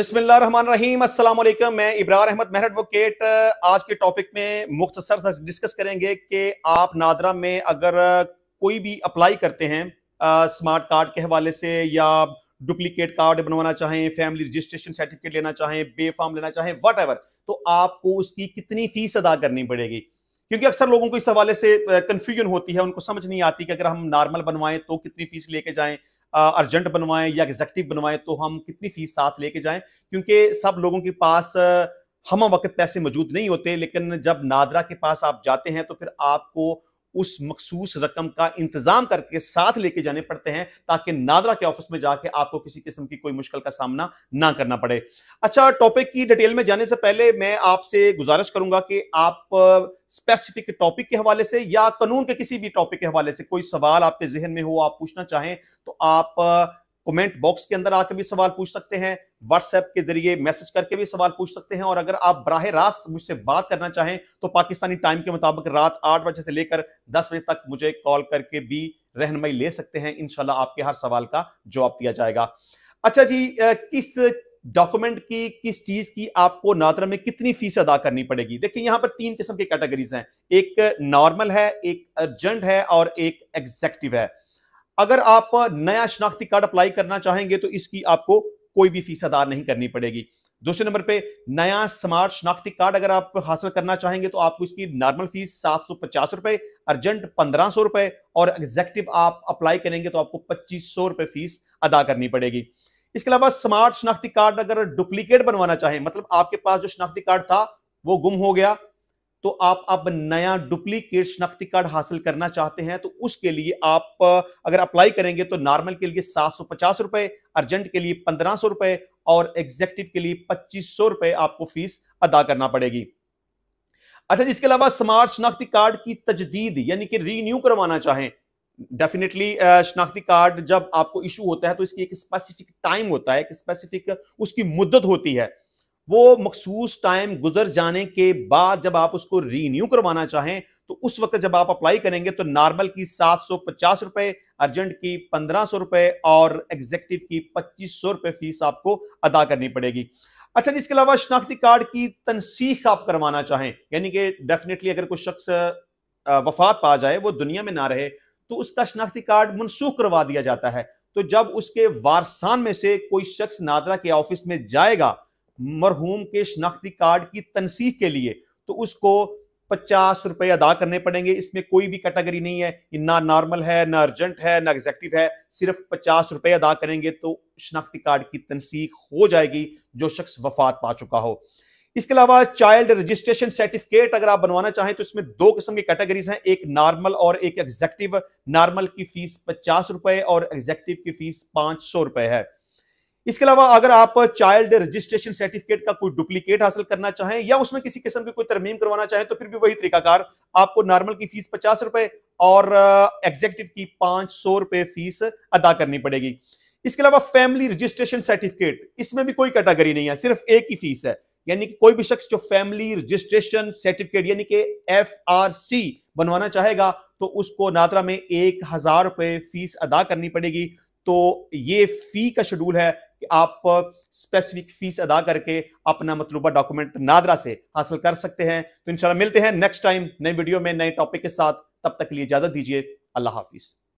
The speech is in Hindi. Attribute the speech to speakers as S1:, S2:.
S1: अस्सलाम वालेकुम मैं इब्रार अहमद मेहर एडवोकेट आज के टॉपिक में मुख्तसर डिस्कस करेंगे कि आप नादरा में अगर कोई भी अप्लाई करते हैं आ, स्मार्ट कार्ड के हवाले से या डुप्लीकेट कार्ड बनवाना चाहें फैमिली रजिस्ट्रेशन सर्टिफिकेट लेना चाहें बे फॉर्म लेना चाहें वट तो आपको उसकी कितनी फीस अदा करनी पड़ेगी क्योंकि अक्सर लोगों को इस हवाले से कन्फ्यूजन होती है उनको समझ नहीं आती कि अगर हम नॉर्मल बनवाएं तो कितनी फीस लेके जाएं अर्जेंट बनवाएं या एग्जेक्टिव बनवाएं तो हम कितनी फीस साथ लेके जाएं क्योंकि सब लोगों के पास हम वक्त पैसे मौजूद नहीं होते लेकिन जब नादरा के पास आप जाते हैं तो फिर आपको उस मखसूस रकम का इंतजाम करके साथ लेके जाने पड़ते हैं ताकि नादरा के ऑफिस में जाके आपको किसी किस्म की कोई मुश्किल का सामना ना करना पड़े अच्छा टॉपिक की डिटेल में जाने से पहले मैं आपसे गुजारिश करूंगा कि आप स्पेसिफिक टॉपिक के हवाले से या कानून के किसी भी टॉपिक के हवाले से कोई सवाल आपके जहन में हो आप पूछना चाहें तो आप कमेंट बॉक्स के अंदर आकर भी सवाल पूछ सकते हैं व्हाट्सएप के जरिए मैसेज करके भी सवाल पूछ सकते हैं और अगर आप बराह रास्त मुझसे बात करना चाहें तो पाकिस्तानी टाइम के मुताबिक रात आठ बजे से लेकर दस बजे तक मुझे कॉल करके भी रहनमई ले सकते हैं इनशाला आपके हर सवाल का जवाब दिया जाएगा अच्छा जी किस डॉक्यूमेंट की किस चीज की आपको नादरा में कितनी फीस अदा करनी पड़ेगी देखिए यहां पर तीन किस्म के कैटेगरीज हैं एक नॉर्मल है एक अर्जेंट है और एक एग्जेक्टिव है अगर आप नया शनाख्ती कार्ड अप्लाई करना चाहेंगे तो इसकी आपको कोई भी फीस अदा नहीं करनी पड़ेगी दूसरे नंबर पे नया स्मार्ट शनाख्ती कार्ड अगर आप हासिल करना चाहेंगे तो आपको इसकी नॉर्मल फीस सात सौ पचास रुपए अर्जेंट पंद्रह सौ रुपए और एग्जेक्टिव आप अप्लाई करेंगे तो आपको पच्चीस सौ रुपए फीस अदा करनी पड़ेगी इसके अलावा स्मार्ट शनाख्ती कार्ड अगर डुप्लीकेट बनवाना चाहें मतलब आपके पास जो शनाख्ती कार्ड था वो गुम हो गया तो आप अब नया डुप्लीकेट शनाख्ती कार्ड हासिल करना चाहते हैं तो उसके लिए आप अगर अप्लाई करेंगे तो नॉर्मल के लिए सात सौ पचास रुपए अर्जेंट के लिए पंद्रह सौ रुपए और एग्जेक्टिव के लिए पच्चीस सौ रुपए आपको फीस अदा करना पड़ेगी अच्छा इसके अलावा स्मार्ट शनाख्ती कार्ड की तजदीद यानी कि रीन्यू करवाना चाहें डेफिनेटली शनाख्ती कार्ड जब आपको इशू होता है तो इसकी एक स्पेसिफिक टाइम होता है एक स्पेसिफिक उसकी मुद्दत होती है वो मखसूस टाइम गुजर जाने के बाद जब आप उसको रीन्यू करवाना चाहें तो उस वक्त जब आप अप्लाई करेंगे तो नॉर्मल की सात सौ पचास रुपए अर्जेंट की पंद्रह सौ रुपए और एग्जेक्टिव की पच्चीस सौ रुपए फीस आपको अदा करनी पड़ेगी अच्छा जिसके अलावा शनाख्ती कार्ड की तनसीख आप करवाना चाहें यानी कि डेफिनेटली अगर कोई शख्स वफात पा जाए वो दुनिया में ना रहे तो उसका शनाख्ती कार्ड मनसूख करवा दिया जाता है तो जब उसके वारसान में से कोई शख्स नादरा के ऑफिस में जाएगा मरहूम के शनाख्ती कार्ड की तनसीह के लिए तो उसको पचास रुपए अदा करने पड़ेंगे इसमें कोई भी कैटेगरी नहीं है ना नॉर्मल है ना अर्जेंट है ना एग्जेक्टिव है सिर्फ पचास रुपए अदा करेंगे तो शनाख्ती कार्ड की तनसीख हो जाएगी जो शख्स वफात पा चुका हो इसके अलावा चाइल्ड रजिस्ट्रेशन सर्टिफिकेट अगर आप बनवाना चाहें तो इसमें दो किस्म की कैटेगरीज हैं एक नॉर्मल और एक एग्जेक्टिव नॉर्मल की फीस पचास रुपए और एग्जेक्टिव की फीस पांच सौ रुपए है इसके अलावा अगर आप चाइल्ड रजिस्ट्रेशन सर्टिफिकेट का कोई डुप्लीकेट हासिल करना चाहें या उसमें किसी किस्म की कोई तरमीम करवाना चाहें तो फिर भी वही तरीकाकार आपको नॉर्मल की फीस पचास रुपए और एग्जेक्टिव uh, की पांच सौ रुपए फीस अदा करनी पड़ेगी इसके अलावा फैमिली रजिस्ट्रेशन सर्टिफिकेट इसमें भी कोई कैटेगरी नहीं है सिर्फ एक ही फीस है यानी कि कोई भी शख्स जो फैमिली रजिस्ट्रेशन सर्टिफिकेट यानी कि एफ आर सी बनवाना चाहेगा तो उसको नात्रा में एक हजार रुपए फीस अदा करनी पड़ेगी तो ये फी का शेड्यूल है कि आप स्पेसिफिक फीस अदा करके अपना मतलूबा डॉक्यूमेंट नादरा से हासिल कर सकते हैं तो इंशाल्लाह मिलते हैं नेक्स्ट टाइम नई वीडियो में नए टॉपिक के साथ तब तक के लिए इजाजत दीजिए अल्लाह हाफिज़